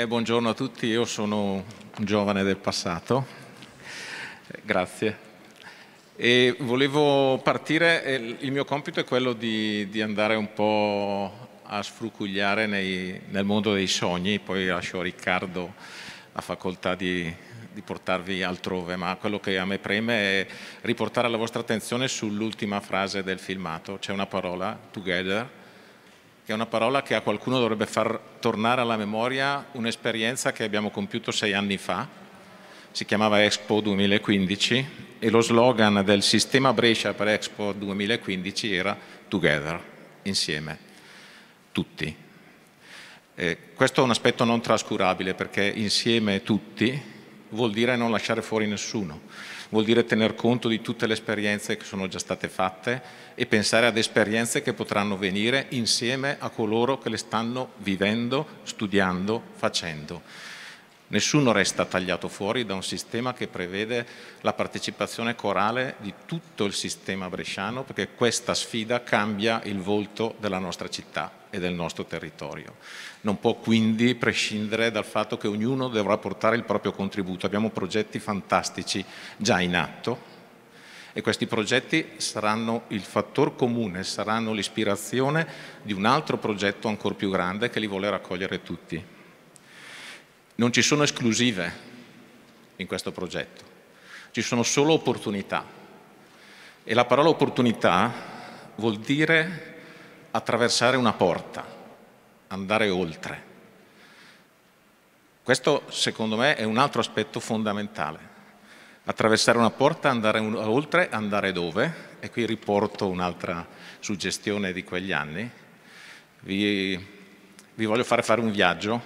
Eh, buongiorno a tutti, io sono un giovane del passato, eh, grazie. E volevo partire, eh, il mio compito è quello di, di andare un po' a sfrucugliare nei, nel mondo dei sogni, poi lascio a Riccardo la facoltà di, di portarvi altrove, ma quello che a me preme è riportare la vostra attenzione sull'ultima frase del filmato, c'è una parola, together, che è una parola che a qualcuno dovrebbe far tornare alla memoria un'esperienza che abbiamo compiuto sei anni fa, si chiamava Expo 2015 e lo slogan del sistema Brescia per Expo 2015 era Together, insieme, tutti. Eh, questo è un aspetto non trascurabile perché insieme tutti vuol dire non lasciare fuori nessuno, vuol dire tener conto di tutte le esperienze che sono già state fatte e pensare ad esperienze che potranno venire insieme a coloro che le stanno vivendo, studiando, facendo. Nessuno resta tagliato fuori da un sistema che prevede la partecipazione corale di tutto il sistema bresciano perché questa sfida cambia il volto della nostra città e del nostro territorio. Non può quindi prescindere dal fatto che ognuno dovrà portare il proprio contributo. Abbiamo progetti fantastici già in atto e questi progetti saranno il fattor comune, saranno l'ispirazione di un altro progetto ancora più grande che li vuole raccogliere tutti. Non ci sono esclusive in questo progetto, ci sono solo opportunità. E la parola opportunità vuol dire attraversare una porta, andare oltre. Questo secondo me è un altro aspetto fondamentale. Attraversare una porta, andare un, oltre, andare dove? E qui riporto un'altra suggestione di quegli anni. Vi, vi voglio fare fare un viaggio,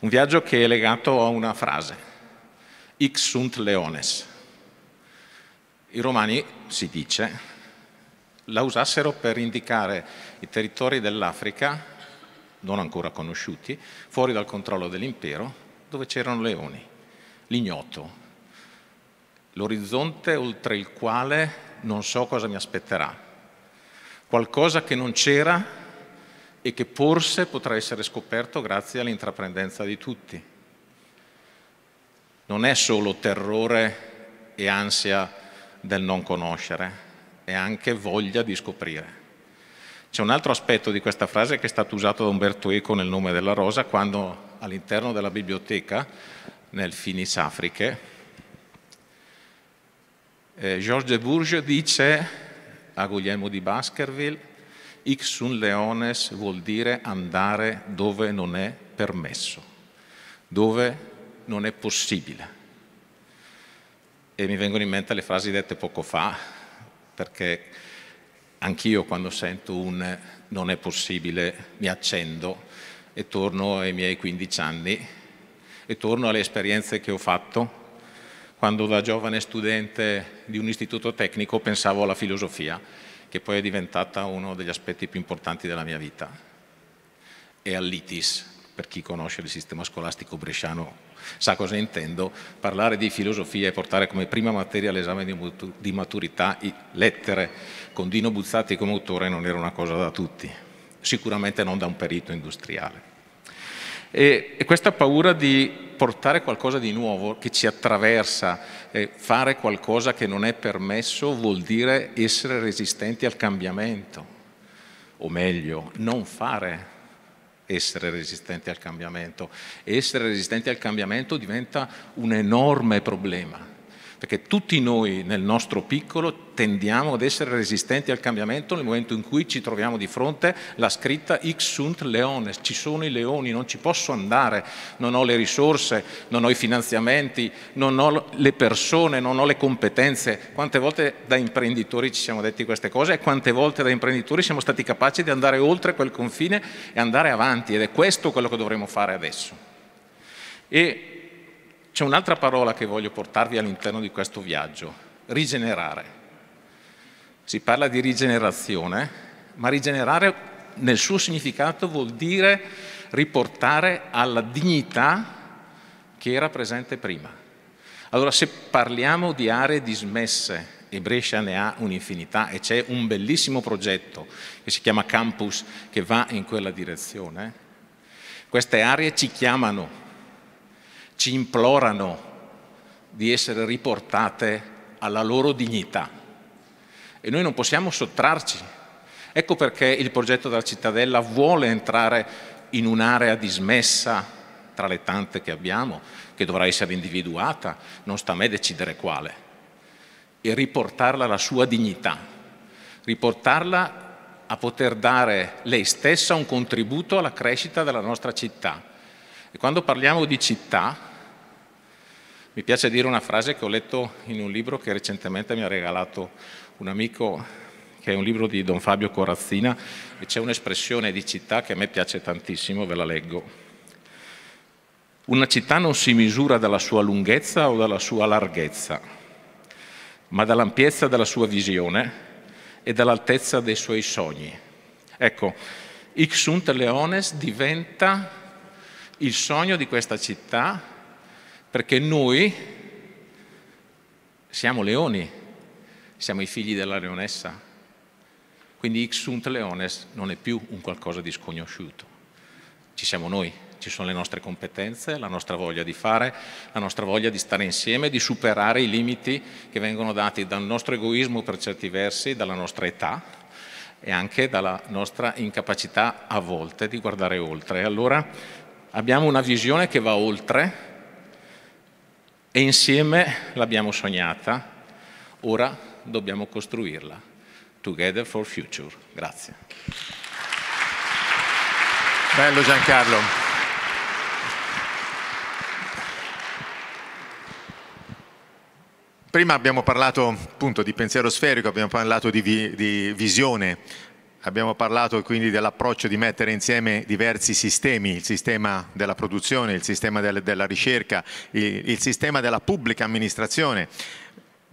un viaggio che è legato a una frase. Ic sunt leones. I romani, si dice, la usassero per indicare i territori dell'Africa, non ancora conosciuti, fuori dal controllo dell'impero, dove c'erano leoni, l'ignoto, l'orizzonte oltre il quale non so cosa mi aspetterà, qualcosa che non c'era e che forse potrà essere scoperto grazie all'intraprendenza di tutti. Non è solo terrore e ansia del non conoscere, e anche voglia di scoprire. C'è un altro aspetto di questa frase che è stato usato da Umberto Eco nel nome della rosa quando all'interno della biblioteca nel Finis Afriche eh, Georges de Bourges dice a Guglielmo di Baskerville Ix un leones vuol dire andare dove non è permesso, dove non è possibile. E mi vengono in mente le frasi dette poco fa perché anch'io quando sento un non è possibile mi accendo e torno ai miei 15 anni e torno alle esperienze che ho fatto quando da giovane studente di un istituto tecnico pensavo alla filosofia, che poi è diventata uno degli aspetti più importanti della mia vita, e all'ITIS, per chi conosce il sistema scolastico bresciano sa cosa intendo, parlare di filosofia e portare come prima materia all'esame di maturità lettere con Dino Buzzati come autore non era una cosa da tutti, sicuramente non da un perito industriale. E, e questa paura di portare qualcosa di nuovo che ci attraversa, eh, fare qualcosa che non è permesso vuol dire essere resistenti al cambiamento, o meglio, non fare essere resistenti al cambiamento e essere resistenti al cambiamento diventa un enorme problema perché tutti noi nel nostro piccolo tendiamo ad essere resistenti al cambiamento nel momento in cui ci troviamo di fronte la scritta X sunt leones, ci sono i leoni, non ci posso andare, non ho le risorse, non ho i finanziamenti, non ho le persone, non ho le competenze. Quante volte da imprenditori ci siamo detti queste cose e quante volte da imprenditori siamo stati capaci di andare oltre quel confine e andare avanti ed è questo quello che dovremmo fare adesso. E c'è un'altra parola che voglio portarvi all'interno di questo viaggio, rigenerare. Si parla di rigenerazione, ma rigenerare nel suo significato vuol dire riportare alla dignità che era presente prima. Allora se parliamo di aree dismesse, e Brescia ne ha un'infinità e c'è un bellissimo progetto che si chiama Campus che va in quella direzione, queste aree ci chiamano ci implorano di essere riportate alla loro dignità e noi non possiamo sottrarci. Ecco perché il progetto della cittadella vuole entrare in un'area dismessa tra le tante che abbiamo, che dovrà essere individuata, non sta a me decidere quale, e riportarla alla sua dignità, riportarla a poter dare lei stessa un contributo alla crescita della nostra città. E quando parliamo di città, mi piace dire una frase che ho letto in un libro che recentemente mi ha regalato un amico, che è un libro di Don Fabio Corazzina, e c'è un'espressione di città che a me piace tantissimo, ve la leggo. Una città non si misura dalla sua lunghezza o dalla sua larghezza, ma dall'ampiezza della sua visione e dall'altezza dei suoi sogni. Ecco, Ixunt Leones diventa il sogno di questa città perché noi siamo leoni, siamo i figli della leonessa. Quindi ixunt leones non è più un qualcosa di sconosciuto. Ci siamo noi, ci sono le nostre competenze, la nostra voglia di fare, la nostra voglia di stare insieme, di superare i limiti che vengono dati dal nostro egoismo per certi versi, dalla nostra età e anche dalla nostra incapacità a volte di guardare oltre. Allora abbiamo una visione che va oltre e insieme l'abbiamo sognata, ora dobbiamo costruirla. Together for Future. Grazie. Bello Giancarlo. Prima abbiamo parlato appunto di pensiero sferico, abbiamo parlato di, vi, di visione Abbiamo parlato quindi dell'approccio di mettere insieme diversi sistemi, il sistema della produzione, il sistema del, della ricerca, il, il sistema della pubblica amministrazione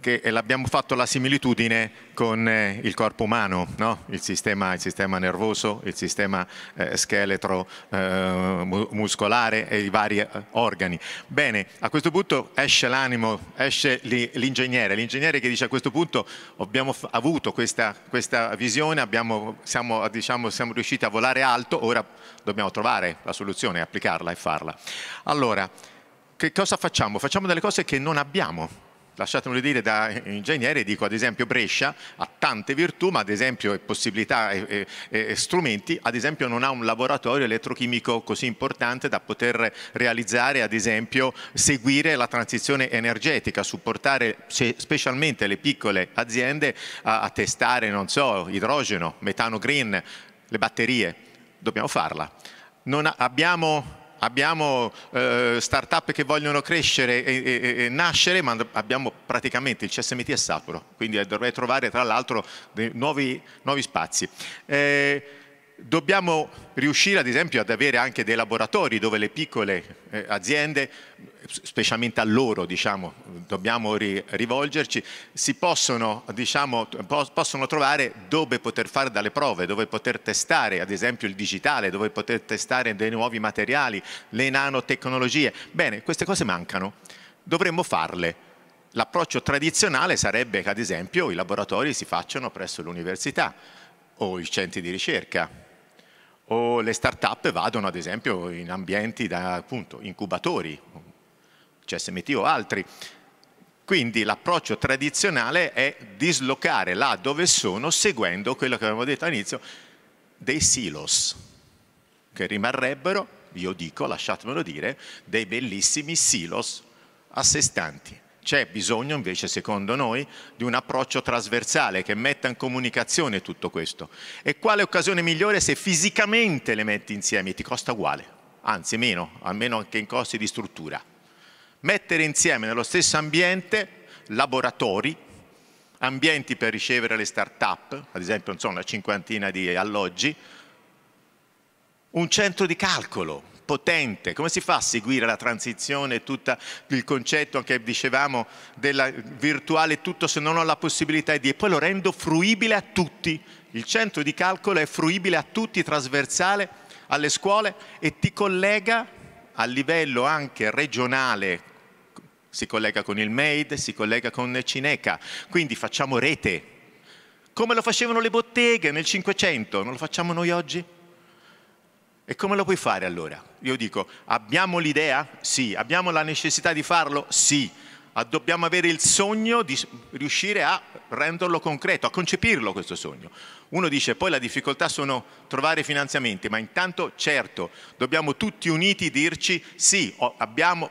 che eh, l'abbiamo fatto la similitudine con eh, il corpo umano, no? il, sistema, il, sistema, nervoso, il sistema eh, scheletro eh, muscolare e i vari eh, organi. Bene, a questo punto esce l'animo, esce l'ingegnere, l'ingegnere che dice a questo punto abbiamo avuto questa, questa visione, abbiamo, siamo, diciamo, siamo riusciti a volare alto, ora dobbiamo trovare la soluzione, applicarla e farla. Allora, che cosa facciamo? Facciamo delle cose che non abbiamo lasciatemelo dire da ingegnere, dico ad esempio Brescia ha tante virtù, ma ad esempio possibilità e, e, e, strumenti, ad esempio non ha un laboratorio elettrochimico così importante da poter realizzare, ad esempio, seguire la transizione energetica, supportare specialmente le piccole aziende a, a testare, non so, idrogeno, metano green, le batterie. Dobbiamo farla. Non abbiamo abbiamo eh, start-up che vogliono crescere e, e, e, nascere, ma abbiamo praticamente il CSMT è Sapro, quindi dovrei trovare tra l'altro nuovi, nuovi, spazi. Eh, Dobbiamo riuscire ad esempio ad avere anche dei laboratori dove le piccole eh, aziende, specialmente a loro diciamo, dobbiamo ri rivolgerci, si possono, diciamo, po possono, trovare dove poter fare delle prove, dove poter testare ad esempio il digitale, dove poter testare dei nuovi materiali, le nanotecnologie. Bene, queste cose mancano, dovremmo farle. L'approccio tradizionale sarebbe che ad esempio i laboratori si facciano presso l'università o i centri di ricerca o le start-up vadano ad esempio in ambienti da appunto, incubatori, CSMT cioè, o altri. Quindi l'approccio tradizionale è dislocare là dove sono seguendo quello che avevamo detto all'inizio dei silos che rimarrebbero, io dico, lasciatemelo dire, dei bellissimi silos a sé stanti. C'è bisogno invece, secondo noi, di un approccio trasversale che metta in comunicazione tutto questo. E quale occasione migliore se fisicamente le metti insieme? Ti costa uguale, anzi meno, almeno anche in costi di struttura. Mettere insieme nello stesso ambiente laboratori, ambienti per ricevere le start-up, ad esempio insomma, una cinquantina di alloggi, un centro di calcolo, potente. Come si fa a seguire la transizione, tutto il concetto che dicevamo della virtuale tutto se non ho la possibilità di... E poi lo rendo fruibile a tutti. Il centro di calcolo è fruibile a tutti, trasversale alle scuole e ti collega a livello anche regionale, si collega con il MAID, si collega con Cineca, quindi facciamo rete. Come lo facevano le botteghe nel Cinquecento, non lo facciamo noi oggi? E come lo puoi fare allora? Io dico, abbiamo l'idea? Sì. Abbiamo la necessità di farlo? Sì. Ah, dobbiamo avere il sogno di riuscire a renderlo concreto, a concepirlo questo sogno. Uno dice poi la difficoltà sono trovare finanziamenti, ma intanto certo dobbiamo tutti uniti dirci sì, abbiamo,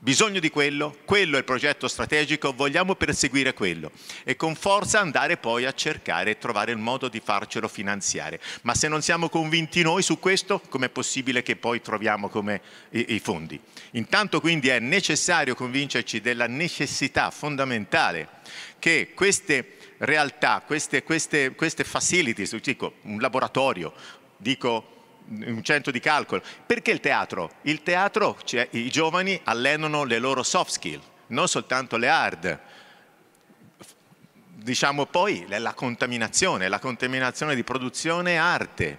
bisogno di quello, quello è il progetto strategico, vogliamo perseguire quello e con forza andare poi a cercare e trovare il modo di farcelo finanziare. Ma se non siamo convinti noi su questo, com'è possibile che poi troviamo i, i fondi? Intanto quindi è necessario convincerci della necessità fondamentale che queste realtà, queste, queste, queste facilities, dico un laboratorio, dico un centro di calcolo. Perché il teatro? Il teatro, cioè, i giovani allenano le loro soft skill, non soltanto le hard. Diciamo poi la contaminazione, la contaminazione di produzione e arte.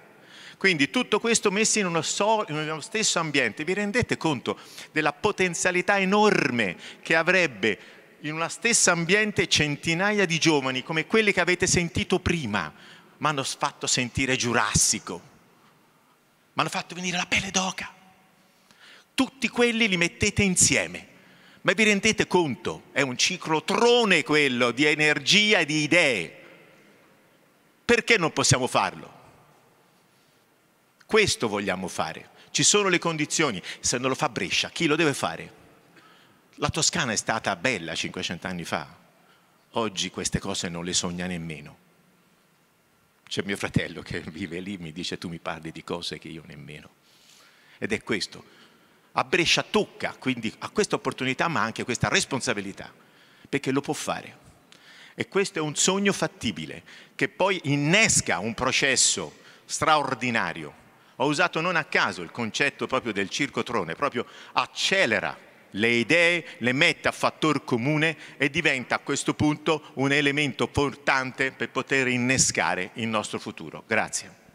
Quindi tutto questo messo in uno, so, in uno stesso ambiente, vi rendete conto della potenzialità enorme che avrebbe in uno stesso ambiente centinaia di giovani come quelli che avete sentito prima, ma hanno fatto sentire giurassico. Mi hanno fatto venire la pelle d'oca. Tutti quelli li mettete insieme. Ma vi rendete conto? È un ciclotrone quello di energia e di idee. Perché non possiamo farlo? Questo vogliamo fare. Ci sono le condizioni. Se non lo fa Brescia, chi lo deve fare? La Toscana è stata bella 500 anni fa. Oggi queste cose non le sogna nemmeno c'è mio fratello che vive lì, mi dice tu mi parli di cose che io nemmeno. Ed è questo. A Brescia tocca, quindi ha questa opportunità ma anche questa responsabilità, perché lo può fare. E questo è un sogno fattibile che poi innesca un processo straordinario. Ho usato non a caso il concetto proprio del circotrone, proprio accelera le idee, le mette a fattor comune e diventa a questo punto un elemento portante per poter innescare il nostro futuro. Grazie.